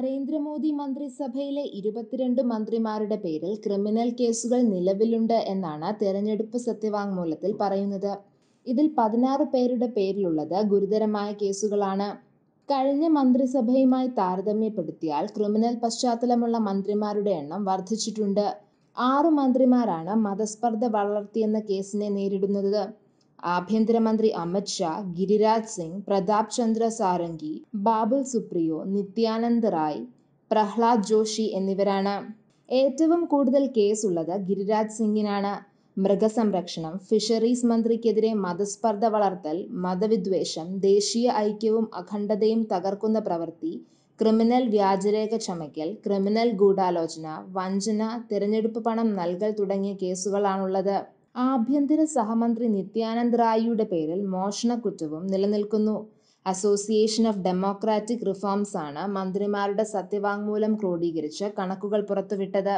നരേന്ദ്രമോദി മന്ത്രിസഭയിലെ ഇരുപത്തിരണ്ട് മന്ത്രിമാരുടെ പേരിൽ ക്രിമിനൽ കേസുകൾ നിലവിലുണ്ട് എന്നാണ് തെരഞ്ഞെടുപ്പ് സത്യവാങ്മൂലത്തിൽ പറയുന്നത്. ഇതിൽ പതിനാറ് പേരുടെ പേരിലുള്ളത് ഗുരുതരമായ കേസുകളാണ്. കഴിഞ്ഞ മന്ത്രിസഭയുമായി താരതമ്യപ്പെടുത്തിയാൽ ക്രിമിനൽ പശ്ചാത്തലമുള്ള മന്ത്രിമാരുടെ എണ്ണം വർദ്ധിച്ചിട്ടുണ്ട് ആറു മന്ത്രിമാരാണ് മതസ്പർദ്ധ വളർത്തിയെന്ന കേസിനെ നേരിടുന്നത്. ആഭ്യന്തരമന്ത്രി അമിത് ഷാ ഗിരിരാജ് സിംഗ് പ്രതാപ് ചന്ദ്ര സാരംഗി ബാബുൽ സുപ്രിയോ നിത്യാനന്ദ് റായ് പ്രഹ്ലാദ് ജോഷി എന്നിവരാണ് ഏറ്റവും കൂടുതൽ കേസുള്ളത് ഗിരിരാജ് സിംഗിനാണ് മൃഗസംരക്ഷണം ഫിഷറീസ് മന്ത്രിക്കെതിരെ മതസ്പർദ്ധ വളർത്തൽ മതവിദ്വേഷം ദേശീയ ഐക്യവും അഖണ്ഡതയും തകർക്കുന്ന പ്രവൃത്തി ക്രിമിനൽ വ്യാജരേഖ ചമയ്ക്കൽ ക്രിമിനൽ ഗൂഢാലോചന വഞ്ചന തിരഞ്ഞെടുപ്പ് പണം നൽകൽ തുടങ്ങിയ കേസുകളാണുള്ളത് ആഭ്യന്തര സഹമന്ത്രി നിത്യാനന്ദ് റായിയുടെ പേരിൽ മോഷണക്കുറ്റവും നിലനിൽക്കുന്നു. അസോസിയേഷൻ ഓഫ് ഡെമോക്രാറ്റിക് റിഫോംസാണ് മന്ത്രിമാരുടെ സത്യവാങ്മൂലം ക്രോഡീകരിച്ച് കണക്കുകൾ പുറത്തുവിട്ടത്.